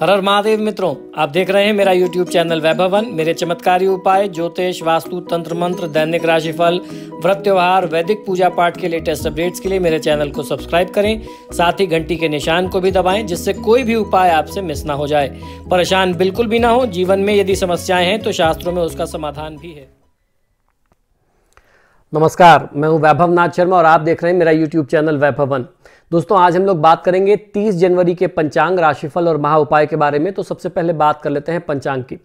हर हर महादेव मित्रों आप देख रहे हैं मेरा YouTube चैनल वैभवन मेरे चमत्कारी उपाय ज्योतिष वास्तु तंत्र मंत्र दैनिक राशिफल व्रत त्योहार वैदिक पूजा पाठ के लेटेस्ट अपडेट्स के लिए मेरे चैनल को सब्सक्राइब करें साथ ही घंटी के निशान को भी दबाएं जिससे कोई भी उपाय आपसे मिस ना हो जाए परेशान बिल्कुल भी ना हो जीवन में यदि समस्याएं हैं तो शास्त्रों में उसका समाधान भी है नमस्कार मैं हूं वैभव नाथ शर्मा और आप देख रहे हैं मेरा यूट्यूब चैनल वैभवन दोस्तों आज हम लोग बात करेंगे 30 जनवरी के पंचांग राशिफल और महा उपाय के बारे में तो सबसे पहले बात कर लेते हैं पंचांग की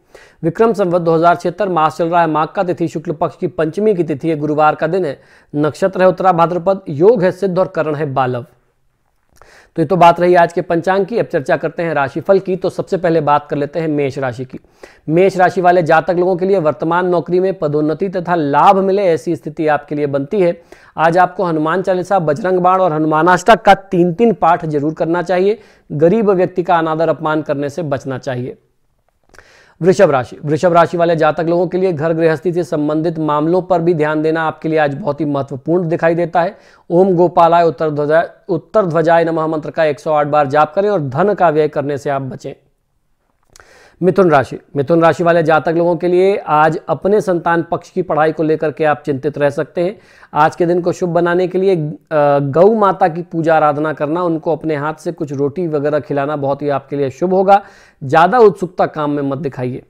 विक्रम संवत दो हज़ार मास चल रहा है माघ का तिथि शुक्ल पक्ष की पंचमी की तिथि है गुरुवार का दिन है नक्षत्र है उत्तरा भाद्रपद योग है सिद्ध और करण है बालव तो ये तो बात रही आज के पंचांग की अब चर्चा करते हैं राशिफल की तो सबसे पहले बात कर लेते हैं मेष राशि की मेष राशि वाले जातक लोगों के लिए वर्तमान नौकरी में पदोन्नति तथा लाभ मिले ऐसी स्थिति आपके लिए बनती है आज आपको हनुमान चालीसा बजरंग बाण और हनुमानाष्टक का तीन तीन पाठ जरूर करना चाहिए गरीब व्यक्ति का अनादर अपमान करने से बचना चाहिए वृषभ राशि वृषभ राशि वाले जातक लोगों के लिए घर गृहस्थी से संबंधित मामलों पर भी ध्यान देना आपके लिए आज बहुत ही महत्वपूर्ण दिखाई देता है ओम गोपालाय उत्तर ध्वजा उत्तर ध्वजाय नमः मंत्र का 108 बार जाप करें और धन का व्यय करने से आप बचें मिथुन राशि मिथुन राशि वाले जातक लोगों के लिए आज अपने संतान पक्ष की पढ़ाई को लेकर के आप चिंतित रह सकते हैं आज के दिन को शुभ बनाने के लिए गौ माता की पूजा आराधना करना उनको अपने हाथ से कुछ रोटी वगैरह खिलाना बहुत ही आपके लिए शुभ होगा ज़्यादा उत्सुकता काम में मत दिखाइए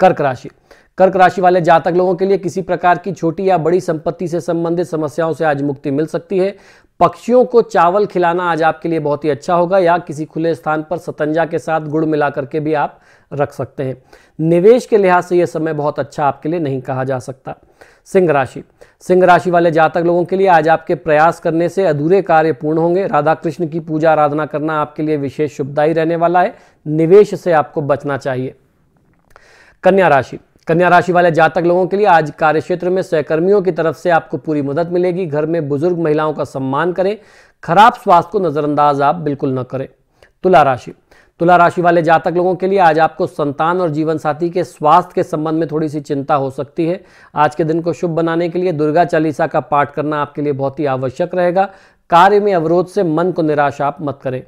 कर्क राशि कर्क राशि वाले जातक लोगों के लिए किसी प्रकार की छोटी या बड़ी संपत्ति से संबंधित समस्याओं से आज मुक्ति मिल सकती है पक्षियों को चावल खिलाना आज आपके लिए बहुत ही अच्छा होगा या किसी खुले स्थान पर सतंजा के साथ गुड़ मिला करके भी आप रख सकते हैं निवेश के लिहाज से यह समय बहुत अच्छा आपके लिए नहीं कहा जा सकता सिंह राशि सिंह राशि वाले जातक लोगों के लिए आज आपके प्रयास करने से अधूरे कार्य पूर्ण होंगे राधा कृष्ण की पूजा आराधना करना आपके लिए विशेष शुभदायी रहने वाला है निवेश से आपको बचना चाहिए कन्या राशि कन्या राशि वाले जातक लोगों के लिए आज कार्य क्षेत्र में सहकर्मियों की तरफ से आपको पूरी मदद मिलेगी घर में बुजुर्ग महिलाओं का सम्मान करें खराब स्वास्थ्य को नजरअंदाज आप बिल्कुल न करें तुला राशि तुला राशि वाले जातक लोगों के लिए आज आपको संतान और जीवन साथी के स्वास्थ्य के संबंध में थोड़ी सी चिंता हो सकती है आज के दिन को शुभ बनाने के लिए दुर्गा चालीसा का पाठ करना आपके लिए बहुत ही आवश्यक रहेगा कार्य में अवरोध से मन को निराश आप मत करें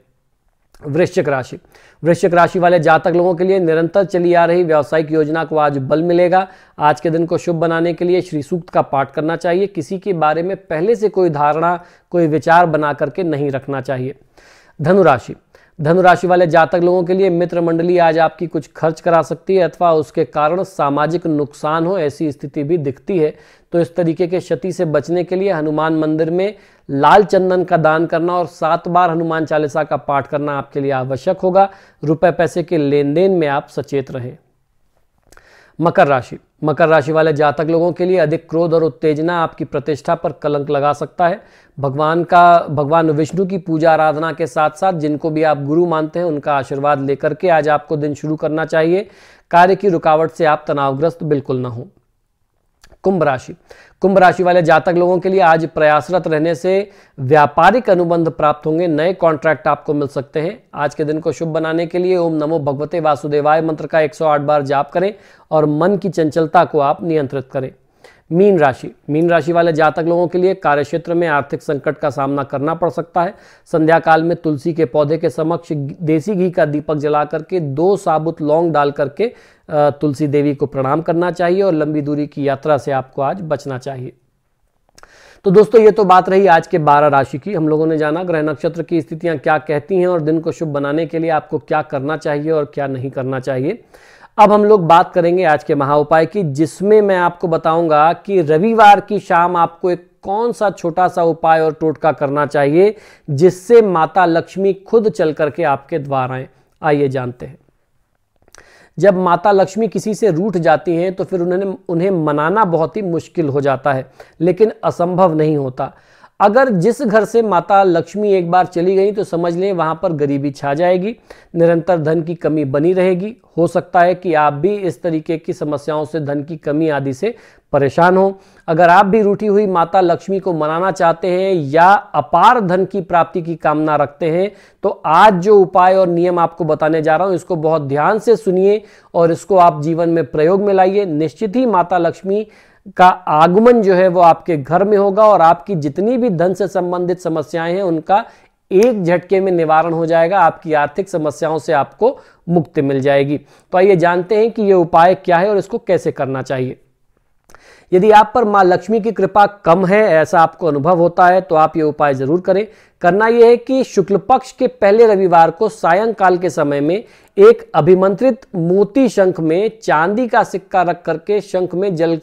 वृश्चिक राशि वृश्चिक राशि वाले जातक लोगों के लिए निरंतर चली आ रही व्यावसायिक योजना को आज बल मिलेगा आज के दिन को शुभ बनाने के लिए श्री सूक्त का पाठ करना चाहिए किसी के बारे में पहले से कोई धारणा कोई विचार बना करके नहीं रखना चाहिए धनुराशि धनुराशि वाले जातक लोगों के लिए मित्र मंडली आज आपकी कुछ खर्च करा सकती है अथवा उसके कारण सामाजिक नुकसान हो ऐसी स्थिति भी दिखती है तो इस तरीके के क्षति से बचने के लिए हनुमान मंदिर में लाल चंदन का दान करना और सात बार हनुमान चालीसा का पाठ करना आपके लिए आवश्यक होगा रुपए पैसे के लेन देन में आप सचेत रहें मकर राशि मकर राशि वाले जातक लोगों के लिए अधिक क्रोध और उत्तेजना आपकी प्रतिष्ठा पर कलंक लगा सकता है भगवान का भगवान विष्णु की पूजा आराधना के साथ साथ जिनको भी आप गुरु मानते हैं उनका आशीर्वाद लेकर के आज आपको दिन शुरू करना चाहिए कार्य की रुकावट से आप तनावग्रस्त बिल्कुल ना हों कुंभ राशि कुंभ राशि वाले जातक लोगों के लिए आज प्रयासरत रहने से व्यापारिक अनुबंध प्राप्त होंगे नए कॉन्ट्रैक्ट आपको मिल सकते हैं आज के दिन को शुभ बनाने के लिए ओम नमो भगवते वासुदेवाय मंत्र का 108 बार जाप करें और मन की चंचलता को आप नियंत्रित करें मीन राशि मीन राशि वाले जातक लोगों के लिए कार्य क्षेत्र में आर्थिक संकट का सामना करना पड़ सकता है संध्या काल में तुलसी के पौधे के समक्ष देसी घी का दीपक जला करके दो साबुत लौंग डाल करके तुलसी देवी को प्रणाम करना चाहिए और लंबी दूरी की यात्रा से आपको आज बचना चाहिए तो दोस्तों ये तो बात रही आज के बारह राशि की हम लोगों ने जाना ग्रह नक्षत्र की स्थितियां क्या कहती हैं और दिन को शुभ बनाने के लिए आपको क्या करना चाहिए और क्या नहीं करना चाहिए अब हम लोग बात करेंगे आज के महा उपाय की जिसमें मैं आपको बताऊंगा कि रविवार की शाम आपको एक कौन सा छोटा सा उपाय और टोटका करना चाहिए जिससे माता लक्ष्मी खुद चल करके आपके द्वार आए आइए जानते हैं जब माता लक्ष्मी किसी से रूठ जाती हैं तो फिर उन्हें उन्हें मनाना बहुत ही मुश्किल हो जाता है लेकिन असंभव नहीं होता अगर जिस घर से माता लक्ष्मी एक बार चली गई तो समझ लें वहां पर गरीबी छा जाएगी निरंतर धन की कमी बनी रहेगी हो सकता है कि आप भी इस तरीके की समस्याओं से धन की कमी आदि से परेशान हो अगर आप भी रूठी हुई माता लक्ष्मी को मनाना चाहते हैं या अपार धन की प्राप्ति की कामना रखते हैं तो आज जो उपाय और नियम आपको बताने जा रहा हूं इसको बहुत ध्यान से सुनिए और इसको आप जीवन में प्रयोग में लाइए निश्चित ही माता लक्ष्मी का आगमन जो है वो आपके घर में होगा और आपकी जितनी भी धन से संबंधित समस्याएं हैं उनका एक झटके में निवारण हो जाएगा आपकी आर्थिक समस्याओं से आपको मुक्ति मिल जाएगी तो आइए जानते हैं कि ये उपाय क्या है और इसको कैसे करना चाहिए यदि आप पर माँ लक्ष्मी की कृपा कम है ऐसा आपको अनुभव होता है तो आप ये उपाय जरूर करें करना यह है कि शुक्ल पक्ष के पहले रविवार को सायंकाल के समय में एक अभिमंत्रित मोती शंख में चांदी का सिक्का रख करके शंख में जल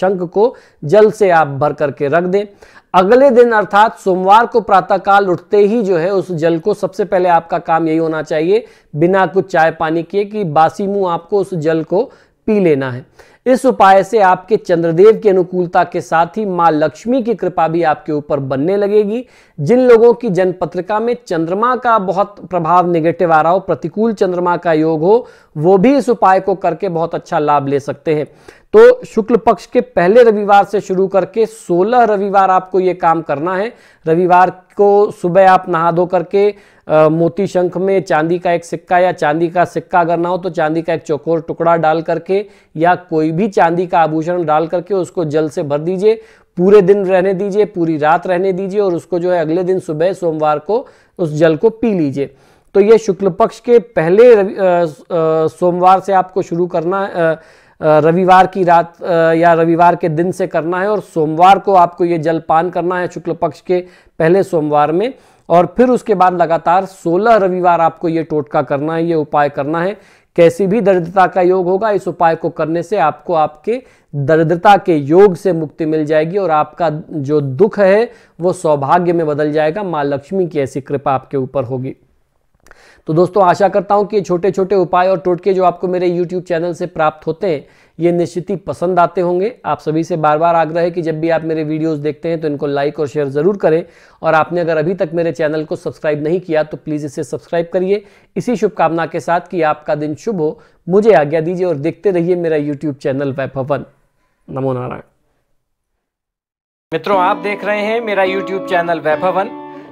शंख को जल से आप भर करके रख दें अगले दिन अर्थात सोमवार को प्रातःकाल उठते ही जो है उस जल को सबसे पहले आपका काम यही होना चाहिए बिना कुछ चाय पानी किए कि बासी मुंह आपको उस जल को पी लेना है इस उपाय से आपके चंद्रदेव की अनुकूलता के साथ ही मां लक्ष्मी की कृपा भी आपके ऊपर बनने लगेगी जिन लोगों की जन्म पत्रिका में चंद्रमा का बहुत प्रभाव निगेटिव आ रहा हो प्रतिकूल चंद्रमा का योग हो वो भी इस उपाय को करके बहुत अच्छा लाभ ले सकते हैं तो शुक्ल पक्ष के पहले रविवार से शुरू करके 16 रविवार आपको ये काम करना है रविवार को सुबह आप नहा धो करके आ, मोती शंख में चांदी का एक सिक्का या चांदी का सिक्का अगर ना हो तो चांदी का एक चौकोर टुकड़ा डाल करके या कोई भी चांदी का आभूषण डाल करके उसको जल से भर दीजिए पूरे दिन रहने दीजिए पूरी रात रहने दीजिए और उसको जो है अगले दिन सुबह सोमवार को उस जल को पी लीजिए तो ये शुक्ल पक्ष के पहले सोमवार से आपको शुरू करना आ, रविवार की रात या रविवार के दिन से करना है और सोमवार को आपको ये जल पान करना है शुक्ल पक्ष के पहले सोमवार में और फिर उसके बाद लगातार 16 रविवार आपको ये टोटका करना है ये उपाय करना है कैसी भी दरिद्रता का योग होगा इस उपाय को करने से आपको आपके दरिद्रता के योग से मुक्ति मिल जाएगी और आपका जो दुख है वो सौभाग्य में बदल जाएगा माँ लक्ष्मी की ऐसी कृपा आपके ऊपर होगी तो दोस्तों आशा करता हूँ कि छोटे छोटे उपाय और टोटके जो आपको मेरे YouTube चैनल से प्राप्त होते हैं ये निश्चित ही पसंद आते होंगे आप सभी से बार बार आग्रह है कि जब भी आप मेरे वीडियोस देखते हैं तो इनको लाइक और शेयर ज़रूर करें और आपने अगर अभी तक मेरे चैनल को सब्सक्राइब नहीं किया तो प्लीज़ इसे सब्सक्राइब करिए इसी शुभकामना के साथ कि आपका दिन शुभ हो मुझे आज्ञा दीजिए और देखते रहिए मेरा यूट्यूब चैनल वैभवन नमो नारायण मित्रों आप देख रहे हैं मेरा यूट्यूब चैनल वैभवन